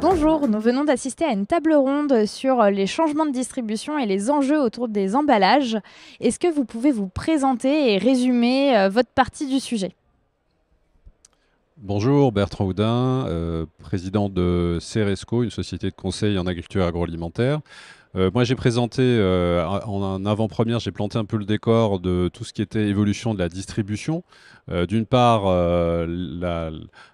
Bonjour, nous venons d'assister à une table ronde sur les changements de distribution et les enjeux autour des emballages. Est-ce que vous pouvez vous présenter et résumer euh, votre partie du sujet Bonjour, Bertrand Houdin, euh, président de Ceresco, une société de conseil en agriculture agroalimentaire. Euh, moi, j'ai présenté euh, en avant-première, j'ai planté un peu le décor de tout ce qui était évolution de la distribution. Euh, d'une part,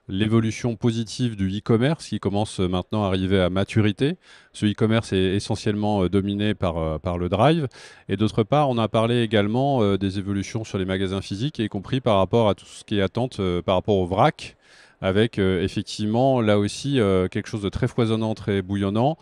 l'évolution positive du e-commerce qui commence maintenant à arriver à maturité. Ce e-commerce est essentiellement dominé par, par le drive. Et d'autre part, on a parlé également des évolutions sur les magasins physiques, y compris par rapport à tout ce qui est attente par rapport au vrac avec effectivement là aussi quelque chose de très foisonnant, très bouillonnant,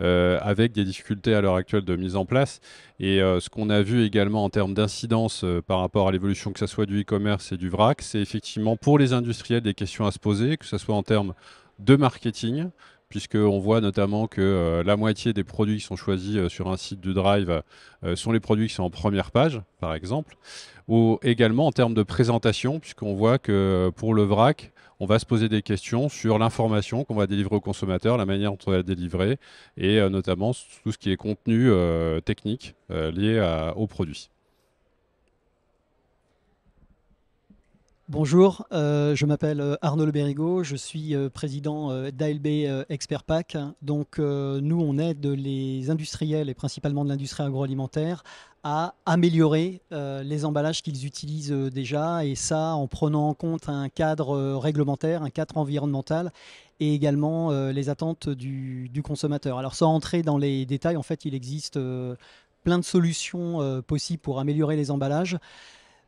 euh, avec des difficultés à l'heure actuelle de mise en place. Et euh, ce qu'on a vu également en termes d'incidence euh, par rapport à l'évolution, que ce soit du e-commerce et du vrac, c'est effectivement pour les industriels des questions à se poser, que ce soit en termes de marketing, puisqu'on voit notamment que euh, la moitié des produits qui sont choisis euh, sur un site de Drive euh, sont les produits qui sont en première page, par exemple, ou également en termes de présentation, puisqu'on voit que pour le VRAC, on va se poser des questions sur l'information qu'on va délivrer au consommateur, la manière dont on va la délivrer, et notamment tout ce qui est contenu technique lié aux produits. Bonjour, euh, je m'appelle euh, Arnaud Le je suis euh, président d'ALB Expert Pack. Donc nous, on aide les industriels et principalement de l'industrie agroalimentaire à améliorer les emballages qu'ils utilisent déjà et ça en prenant en compte un cadre réglementaire, un cadre environnemental et également les attentes du, du, consommateur. Alors sans entrer dans les détails, en fait, il existe plein de solutions possibles pour améliorer les emballages.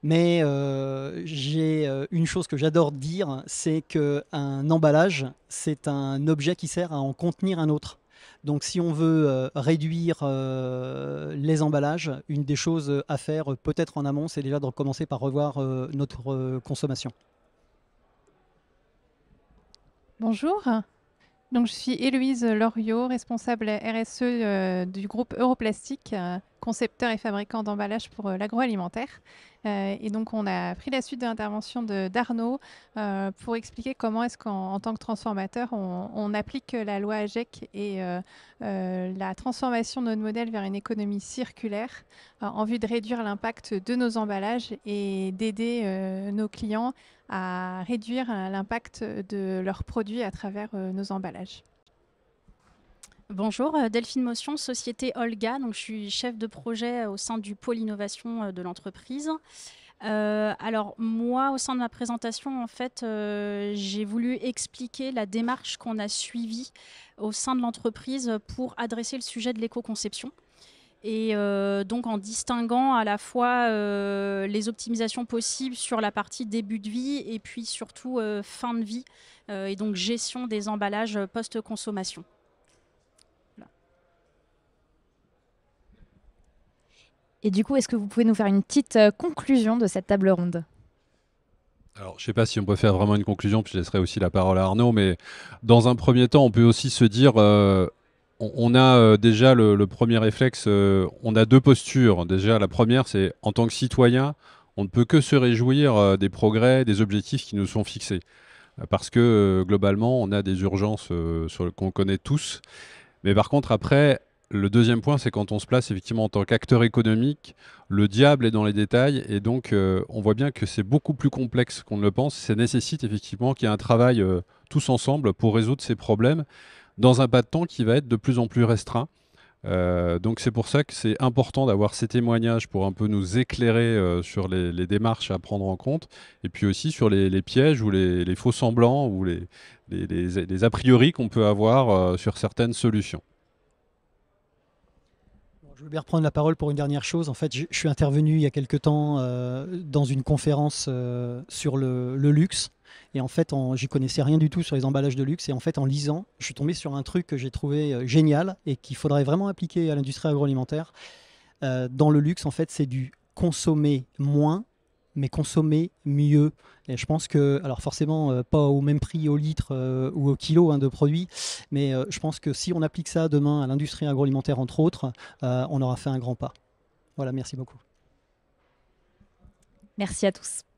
Mais euh, j'ai euh, une chose que j'adore dire, c'est qu'un emballage, c'est un objet qui sert à en contenir un autre. Donc si on veut euh, réduire les emballages, une des choses à faire peut-être en amont, c'est déjà de commencer par revoir notre consommation. Bonjour. je suis Héloïse Loriot, responsable RSE du groupe Europlastique concepteur et fabricant d'emballages pour euh, l'agroalimentaire. Euh, et donc, on a pris la suite de l'intervention d'Arnaud euh, pour expliquer comment est-ce qu'en tant que transformateur, on, applique la loi AGEC et la transformation de notre modèle vers une économie circulaire en vue de réduire l'impact de nos emballages et d'aider nos clients à réduire l'impact de leurs produits à travers nos emballages. Bonjour, euh, Delphine Motion, société Olga. Donc, je suis chef de projet euh, au sein du pôle innovation euh, de l'entreprise. alors moi, au sein de ma présentation, en fait, j'ai voulu expliquer la démarche qu'on a suivie au sein de l'entreprise pour adresser le sujet de l'éco-conception. Et donc en distinguant à la fois les optimisations possibles sur la partie début de vie et puis surtout fin de vie et donc gestion des emballages post-consommation. Et du coup, est-ce que vous pouvez nous faire une petite euh, conclusion de cette table ronde alors, je ne sais pas si on peut faire vraiment une conclusion, puis je laisserai aussi la parole à Arnaud, mais dans un premier temps, on peut aussi se dire, euh, on, a euh, déjà le, premier réflexe, on a deux postures. Déjà, la première, c'est en tant que citoyen, on ne peut que se réjouir des progrès, des objectifs qui nous sont fixés. Parce que globalement, on a des urgences qu'on connaît tous. Mais par contre, après, le deuxième point, c'est quand on se place effectivement en tant qu'acteur économique, le diable est dans les détails et donc euh, on voit bien que c'est beaucoup plus complexe qu'on ne le pense. Ça nécessite effectivement qu'il y ait un travail euh, tous ensemble pour résoudre ces problèmes dans un pas de temps qui va être de plus en plus restreint. Euh, donc c'est pour ça que c'est important d'avoir ces témoignages pour un peu nous éclairer sur les, démarches à prendre en compte et puis aussi sur les, pièges ou les, faux semblants ou les, a priori qu'on peut avoir sur certaines solutions. Je veux bien reprendre la parole pour une dernière chose. En fait, je, suis intervenu il y a quelque temps euh, dans une conférence euh, sur le, luxe. Et en fait, j'y connaissais rien du tout sur les emballages de luxe. Et en fait, en lisant, je suis tombé sur un truc que j'ai trouvé euh, génial et qu'il faudrait vraiment appliquer à l'industrie agroalimentaire. dans le luxe, en fait, c'est du consommer moins mais consommer mieux. Et je pense que, alors forcément, euh, pas au même prix au litre euh, ou au kilo hein, de produits, mais euh, je pense que si on applique ça demain à l'industrie agroalimentaire, entre autres, on aura fait un grand pas. Voilà, merci beaucoup. Merci à tous.